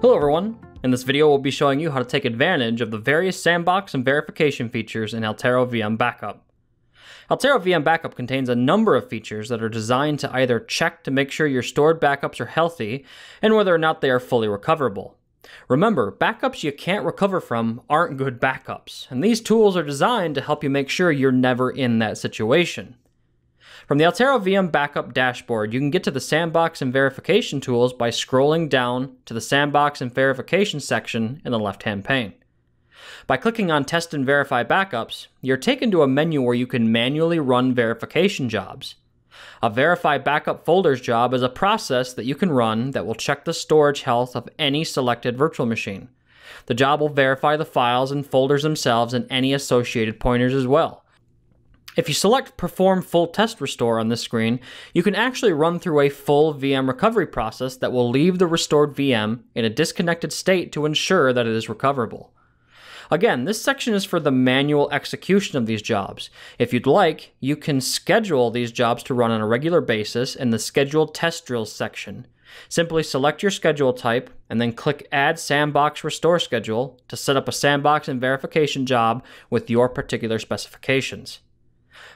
Hello everyone! In this video we'll be showing you how to take advantage of the various sandbox and verification features in Altero VM Backup. Altero VM Backup contains a number of features that are designed to either check to make sure your stored backups are healthy and whether or not they are fully recoverable. Remember, backups you can't recover from aren't good backups, and these tools are designed to help you make sure you're never in that situation. From the Altero VM backup dashboard, you can get to the sandbox and verification tools by scrolling down to the sandbox and verification section in the left-hand pane. By clicking on Test and Verify Backups, you're taken to a menu where you can manually run verification jobs. A Verify Backup Folders job is a process that you can run that will check the storage health of any selected virtual machine. The job will verify the files and folders themselves and any associated pointers as well. If you select Perform Full Test Restore on this screen, you can actually run through a full VM recovery process that will leave the restored VM in a disconnected state to ensure that it is recoverable. Again, this section is for the manual execution of these jobs. If you'd like, you can schedule these jobs to run on a regular basis in the Scheduled Test Drills section. Simply select your schedule type and then click Add Sandbox Restore Schedule to set up a sandbox and verification job with your particular specifications.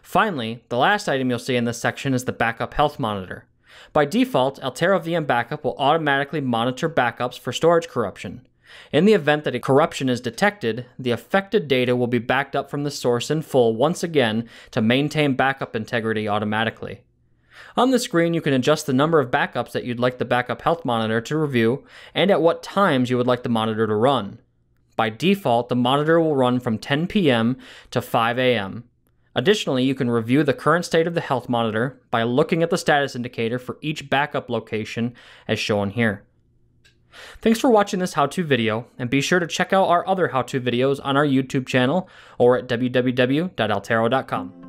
Finally, the last item you'll see in this section is the backup health monitor. By default, Altera VM Backup will automatically monitor backups for storage corruption. In the event that a corruption is detected, the affected data will be backed up from the source in full once again to maintain backup integrity automatically. On the screen, you can adjust the number of backups that you'd like the backup health monitor to review and at what times you would like the monitor to run. By default, the monitor will run from 10 p.m. to 5 a.m. Additionally, you can review the current state of the health monitor by looking at the status indicator for each backup location as shown here. Thanks for watching this how-to video, and be sure to check out our other how-to videos on our YouTube channel or at www.altero.com.